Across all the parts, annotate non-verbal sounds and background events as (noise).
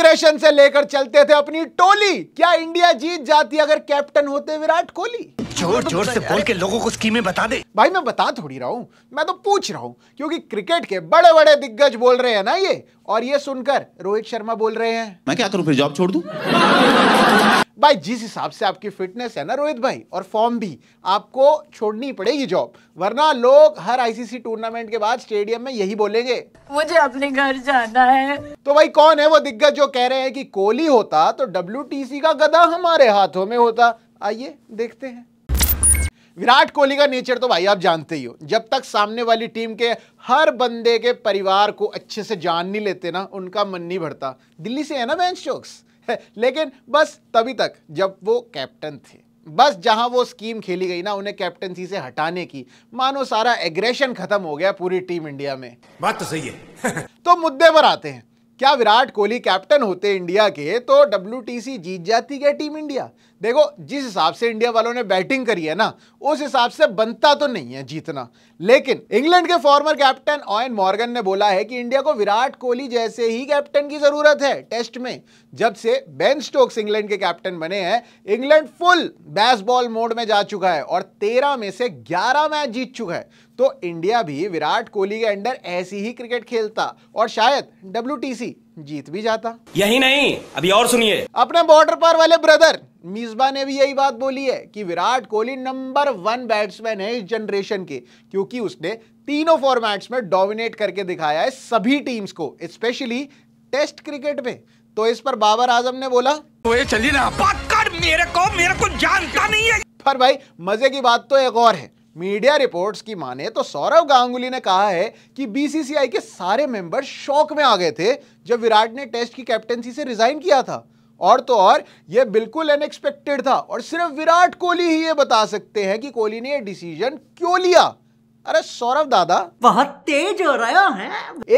immigration से लेकर चलते थे अपनी टोली क्या इंडिया जीत जाती अगर कैप्टन होते विराट कोहली जोर जोर से बोल के लोगों को स्कीमें बता दे भाई मैं बता थोड़ी रहा हूँ मैं तो पूछ रहा हूँ क्योंकि क्रिकेट के बड़े बड़े दिग्गज बोल रहे हैं ना ये और ये सुनकर रोहित शर्मा बोल रहे हैं मैं क्या करूँ फिर जॉब छोड़ दू भाई जिस हिसाब से आपकी फिटनेस है ना रोहित भाई और फॉर्म भी आपको छोड़नी पड़ेगी जॉब वरना लोग हर आईसीसी टूर्नामेंट के बाद स्टेडियम में यही बोलेंगे मुझे अपने घर जाना है तो भाई कौन है वो दिग्गज जो कह रहे हैं कि कोहली होता तो डब्ल्यू का गदा हमारे हाथों में होता आइए देखते हैं विराट कोहली का नेचर तो भाई आप जानते ही हो जब तक सामने वाली टीम के हर बंदे के परिवार को अच्छे से जान नहीं लेते ना उनका मन नहीं भरता दिल्ली से है ना बैंक चौक्स (laughs) लेकिन बस तभी तक जब वो कैप्टन थे बस जहां वो स्कीम खेली गई ना उन्हें कैप्टनसी से हटाने की मानो सारा एग्रेशन खत्म हो गया पूरी टीम इंडिया में बात तो सही है (laughs) तो मुद्दे पर आते हैं क्या विराट कोहली कैप्टन होते इंडिया के तो डब्ल्यू जीत जाती क्या टीम इंडिया देखो जिस हिसाब से इंडिया वालों ने बैटिंग करी है ना उस हिसाब से बनता तो नहीं है जीतना लेकिन इंग्लैंड के फॉर्मर कैप्टन ऑयन मॉर्गन ने बोला है कि इंडिया को विराट कोहली जैसे ही कैप्टन की जरूरत है टेस्ट में जब से बेन स्टोक्स इंग्लैंड के कैप्टन बने हैं इंग्लैंड फुल बेसबॉल मोड में जा चुका है और तेरह में से ग्यारह मैच जीत चुका है तो इंडिया भी विराट कोहली के अंडर ऐसी ही क्रिकेट खेलता और शायद डब्ल्यू जीत भी जाता यही नहीं अभी और सुनिए अपने बॉर्डर पर वाले ब्रदर मिसबा ने भी यही बात बोली है कि Virat Kohli number one batsman है इस जनरेशन के क्योंकि उसने तीनों फॉर्मेट्स में डोमिनेट करके दिखाया है सभी टीम्स को स्पेशली टेस्ट क्रिकेट में तो इस पर बाबर आजम ने बोला तो ये चलिए ना बात कर मेरे को मेरे को जानता नहीं है पर भाई मजे की बात तो एक और है मीडिया रिपोर्ट्स की माने तो सौरव गांगुली ने कहा है कि बीसीसीआई के सारे मेंबर शौक में आ गए थे जब विराट ने टेस्ट की कैप्टनसी से रिजाइन किया था और तो और यह बिल्कुल अनएक्सपेक्टेड था और सिर्फ विराट कोहली ही ये बता सकते हैं कि कोहली ने यह डिसीजन क्यों लिया अरे सौरभ दादा बहुत तेज हो रहा है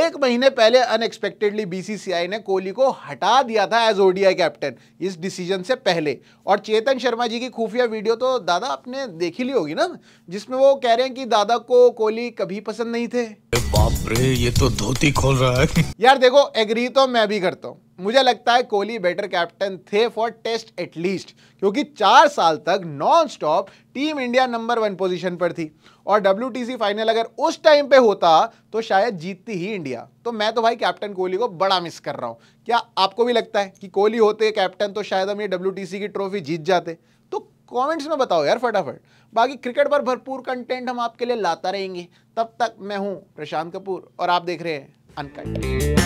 एक महीने पहले अनएक्सपेक्टेडली बीसीसीआई ने कोहली को हटा दिया था एज ओडीआई कैप्टन इस डिसीजन से पहले और चेतन शर्मा जी की खुफिया वीडियो तो दादा आपने देखी ली होगी ना जिसमें वो कह रहे हैं कि दादा को कोहली कभी पसंद नहीं थे बाप रे ये तो धोती खोल रहा है यार देखो एग्री तो मैं भी करता हूँ मुझे लगता है कोहली बेटर कैप्टन थे फॉर टेस्ट एटलीस्ट क्योंकि चार साल तक non stop team India number one position पर थी और डब्ल्यू फाइनल अगर उस टाइम पे होता तो शायद जीतती ही इंडिया तो मैं तो भाई कैप्टन कोहली को बड़ा मिस कर रहा हूँ क्या आपको भी लगता है कि कोहली होते कैप्टन तो शायद हम ये डब्ल्यू की ट्रॉफी जीत जाते तो कॉमेंट्स में बताओ यार फटाफट बाकी क्रिकेट पर भरपूर कंटेंट हम आपके लिए लाता रहेंगे तब तक मैं हूँ प्रशांत कपूर और आप देख रहे हैं अनकट